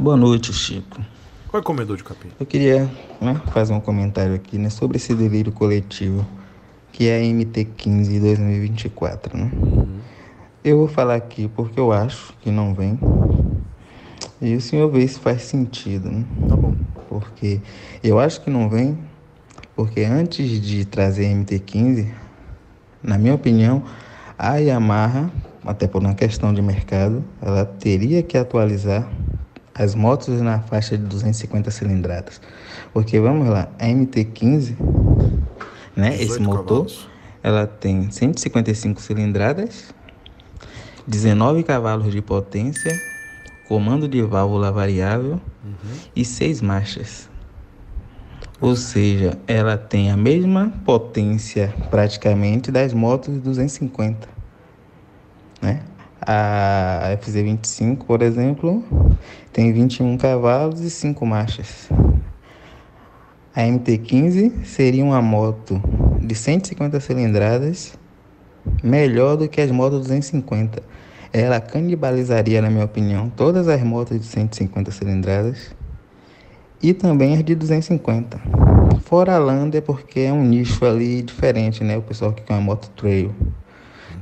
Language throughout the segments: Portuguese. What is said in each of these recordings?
Boa noite, Chico. Qual é o comedor de capim? Eu queria né, fazer um comentário aqui né, sobre esse delírio coletivo, que é a MT15 2024. Né? Uhum. Eu vou falar aqui porque eu acho que não vem. E o senhor vê se faz sentido. Né? Tá bom. Porque eu acho que não vem, porque antes de trazer a MT15, na minha opinião, a Yamaha, até por uma questão de mercado, ela teria que atualizar as motos na faixa de 250 cilindradas. Porque vamos lá, a MT-15, né, esse motor, cavalos. ela tem 155 cilindradas, 19 cavalos de potência, comando de válvula variável uhum. e 6 marchas. Ou seja, ela tem a mesma potência praticamente das motos 250. A FZ25, por exemplo, tem 21 cavalos e 5 marchas. A MT15 seria uma moto de 150 cilindradas, melhor do que as motos 250. Ela canibalizaria, na minha opinião, todas as motos de 150 cilindradas e também as de 250. Fora a Lander, é porque é um nicho ali diferente, né? O pessoal que quer uma moto trail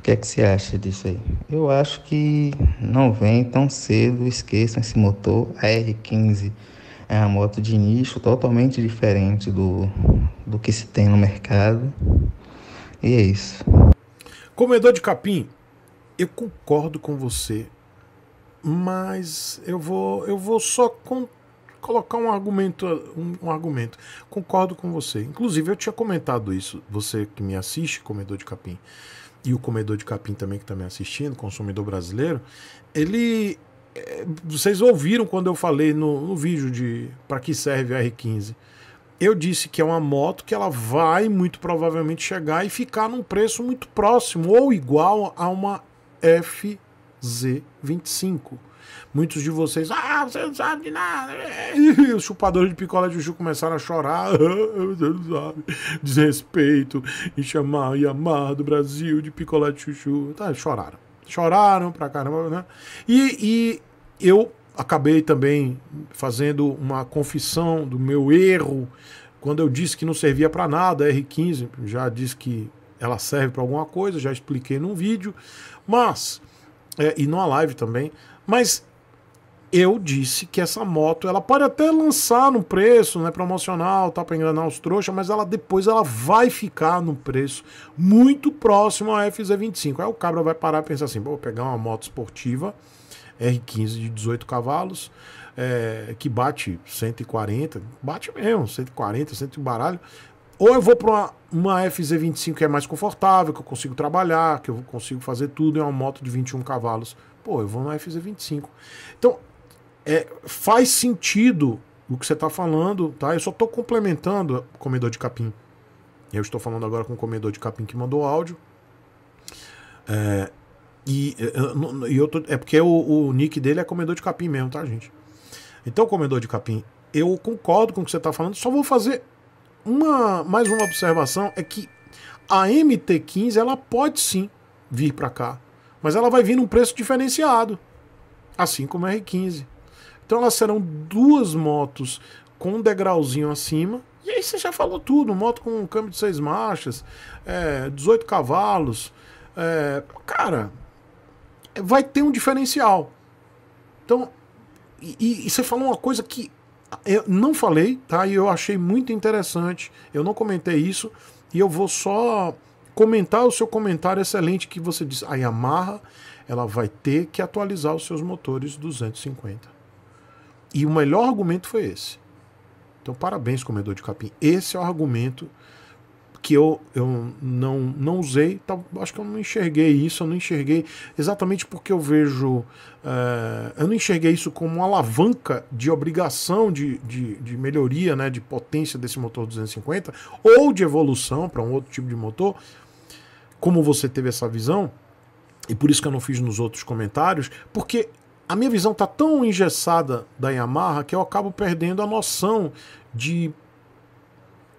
que é que você acha disso aí? Eu acho que não vem tão cedo, esqueçam esse motor. A R15 é uma moto de nicho totalmente diferente do, do que se tem no mercado. E é isso. Comedor de capim, eu concordo com você, mas eu vou, eu vou só con colocar um argumento, um, um, argumento. Concordo com você. Inclusive, eu tinha comentado isso, você que me assiste, comedor de capim, e o comedor de capim também que está me assistindo, consumidor brasileiro, ele é, vocês ouviram quando eu falei no, no vídeo de para que serve a R15. Eu disse que é uma moto que ela vai muito provavelmente chegar e ficar num preço muito próximo ou igual a uma FZ25. Muitos de vocês, ah, você não sabe de nada. E os chupadores de picolé de chuchu começaram a chorar, você não sabe. Desrespeito e chamar e amar do Brasil de picolé de chuchu. Tá, choraram. Choraram pra caramba, né? E, e eu acabei também fazendo uma confissão do meu erro quando eu disse que não servia para nada, a R15, já disse que ela serve para alguma coisa, já expliquei num vídeo, mas, é, e numa live também, mas eu disse que essa moto, ela pode até lançar no preço, né, promocional, tá para enganar os trouxas, mas ela depois ela vai ficar no preço muito próximo à FZ25. Aí o cabra vai parar e pensar assim, vou pegar uma moto esportiva R15 de 18 cavalos, é, que bate 140, bate mesmo, 140, 100 baralho. Ou eu vou para uma, uma FZ25 que é mais confortável, que eu consigo trabalhar, que eu consigo fazer tudo, é uma moto de 21 cavalos Pô, eu vou no FZ25. Então, é, faz sentido o que você está falando, tá? Eu só estou complementando o comedor de capim. Eu estou falando agora com o comedor de capim que mandou áudio. É, e, é, e eu tô, é porque o, o, nick dele é comedor de capim mesmo, tá, gente? Então, comedor de capim, eu concordo com o que você está falando, só vou fazer uma mais uma observação: é que a MT15 ela pode sim vir para cá. Mas ela vai vir num preço diferenciado, assim como a R15. Então elas serão duas motos com um degrauzinho acima. E aí você já falou tudo: moto com um câmbio de seis marchas, é, 18 cavalos. É, cara, vai ter um diferencial. Então, e, e você falou uma coisa que eu não falei, tá? E eu achei muito interessante. Eu não comentei isso. E eu vou só comentar o seu comentário excelente que você disse. A Yamaha ela vai ter que atualizar os seus motores 250. E o melhor argumento foi esse. Então, parabéns, comedor de capim. Esse é o argumento que eu, eu não, não usei. Tá, acho que eu não enxerguei isso. Eu não enxerguei exatamente porque eu vejo. Uh, eu não enxerguei isso como uma alavanca de obrigação de, de, de melhoria, né, de potência desse motor 250 ou de evolução para um outro tipo de motor como você teve essa visão, e por isso que eu não fiz nos outros comentários, porque a minha visão tá tão engessada da Yamaha que eu acabo perdendo a noção de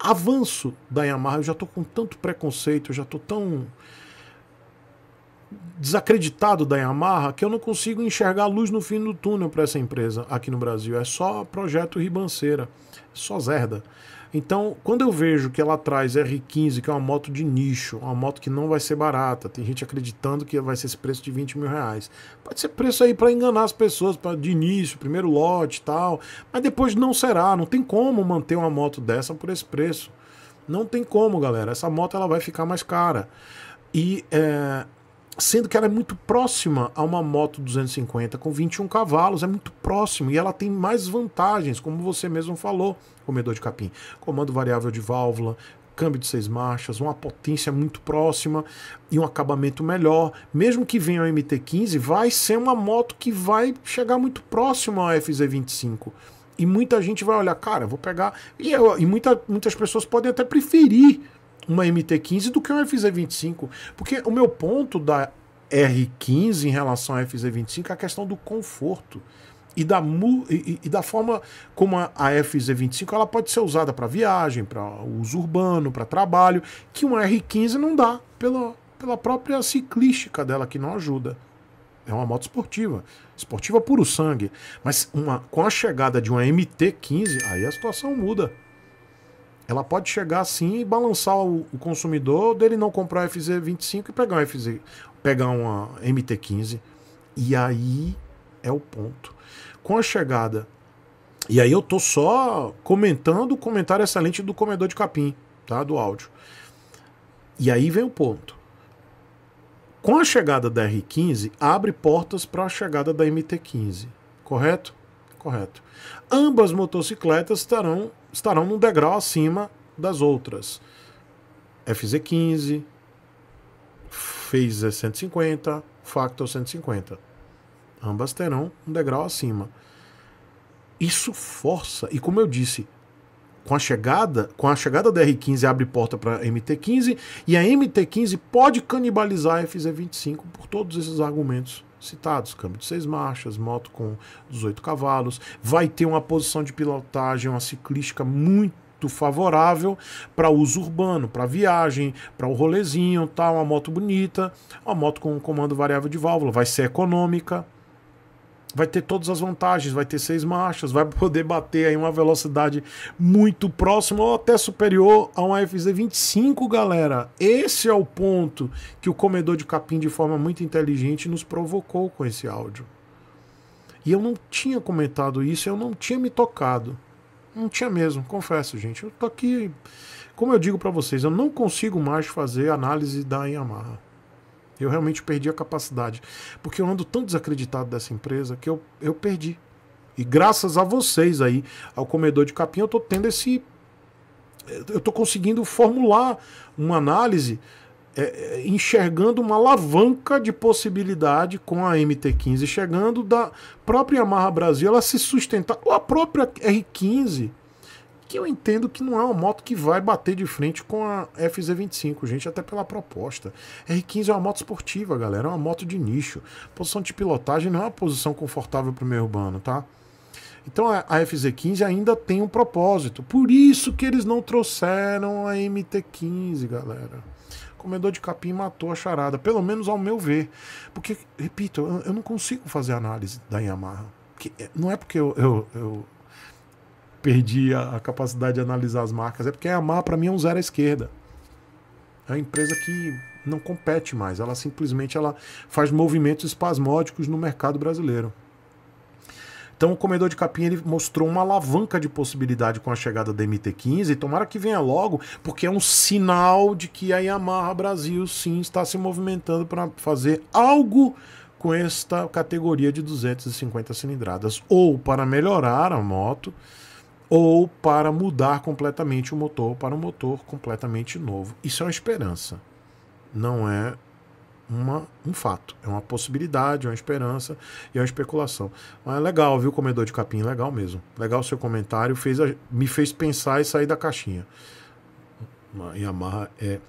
avanço da Yamaha. Eu já tô com tanto preconceito, eu já tô tão desacreditado da Yamaha que eu não consigo enxergar a luz no fim do túnel para essa empresa aqui no Brasil. É só projeto ribanceira, é só zerda. Então, quando eu vejo que ela traz R15, que é uma moto de nicho, uma moto que não vai ser barata, tem gente acreditando que vai ser esse preço de 20 mil reais. Pode ser preço aí para enganar as pessoas pra, de início, primeiro lote e tal, mas depois não será, não tem como manter uma moto dessa por esse preço. Não tem como, galera. Essa moto ela vai ficar mais cara. E é, sendo que ela é muito próxima a uma moto 250 com 21 cavalos, é muito próximo e ela tem mais vantagens, como você mesmo falou, comedor de capim. Comando variável de válvula, câmbio de seis marchas, uma potência muito próxima e um acabamento melhor. Mesmo que venha a MT-15, vai ser uma moto que vai chegar muito próxima ao FZ25. E muita gente vai olhar, cara, vou pegar. E, eu, e muita, muitas pessoas podem até preferir uma MT-15 do que uma FZ-25. Porque o meu ponto da R15 em relação à FZ-25 é a questão do conforto e da, e, e da forma como a, a FZ-25 ela pode ser usada para viagem, para uso urbano, para trabalho, que uma R15 não dá pela, pela própria ciclística dela que não ajuda. É uma moto esportiva, esportiva puro sangue. Mas uma, com a chegada de uma MT-15, aí a situação muda ela pode chegar assim e balançar o, o consumidor dele não comprar o FZ25 e pegar um FZ, pegar uma MT15. E aí é o ponto. Com a chegada, e aí eu tô só comentando o comentário excelente do comedor de capim, tá? Do áudio. E aí vem o ponto. Com a chegada da R15, abre portas para a chegada da MT15, correto? correto. Ambas motocicletas estarão, estarão num degrau acima das outras. FZ15, Phaser 150, Factor 150. Ambas terão um degrau acima. Isso força, e como eu disse, com a chegada, com a chegada da R15 abre porta para MT15 e a MT15 pode canibalizar a FZ25 por todos esses argumentos citados, câmbio de seis marchas, moto com 18 cavalos, vai ter uma posição de pilotagem, uma ciclística muito favorável para uso urbano, para viagem, para o um rolezinho, tá uma moto bonita, uma moto com comando variável de válvula, vai ser econômica, vai ter todas as vantagens, vai ter seis marchas, vai poder bater aí uma velocidade muito próxima ou até superior a uma FZ25, galera. Esse é o ponto que o comedor de capim de forma muito inteligente nos provocou com esse áudio. E eu não tinha comentado isso, eu não tinha me tocado. Não tinha mesmo, confesso, gente. Eu tô aqui, como eu digo para vocês, eu não consigo mais fazer análise da Yamaha. Eu realmente perdi a capacidade. Porque eu ando tão desacreditado dessa empresa que eu, eu perdi. E graças a vocês aí, ao comedor de capim, eu estou tendo esse. Eu estou conseguindo formular uma análise é, é, enxergando uma alavanca de possibilidade com a MT15 chegando da própria Amarra Brasil, ela se sustentar, ou a própria R15 que eu entendo que não é uma moto que vai bater de frente com a FZ25, gente, até pela proposta. R15 é uma moto esportiva, galera, é uma moto de nicho. Posição de pilotagem não é uma posição confortável para o meio urbano, tá? Então a FZ15 ainda tem um propósito. Por isso que eles não trouxeram a MT15, galera. comedor de capim matou a charada, pelo menos ao meu ver. Porque, repito, eu não consigo fazer análise da Yamaha. É, não é porque eu, eu, eu perdi a, a, capacidade de analisar as marcas. É porque a Yamaha, para mim, é um zero à esquerda. É uma empresa que não compete mais. Ela simplesmente ela faz movimentos espasmódicos no mercado brasileiro. Então o comedor de capim ele mostrou uma alavanca de possibilidade com a chegada da MT-15 tomara que venha logo, porque é um sinal de que a Yamaha Brasil sim está se movimentando para fazer algo com esta categoria de 250 cilindradas ou para melhorar a moto ou para mudar completamente o motor para um motor completamente novo. Isso é uma esperança, não é uma, um fato, é uma possibilidade, é uma esperança e é uma especulação. Mas é legal, viu, comedor de capim? Legal mesmo. Legal o seu comentário, fez a, me fez pensar e sair da caixinha. A Yamaha é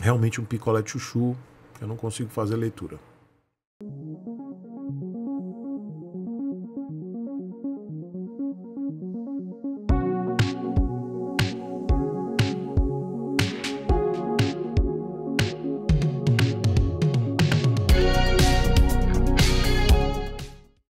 realmente um picolé de chuchu, eu não consigo fazer leitura.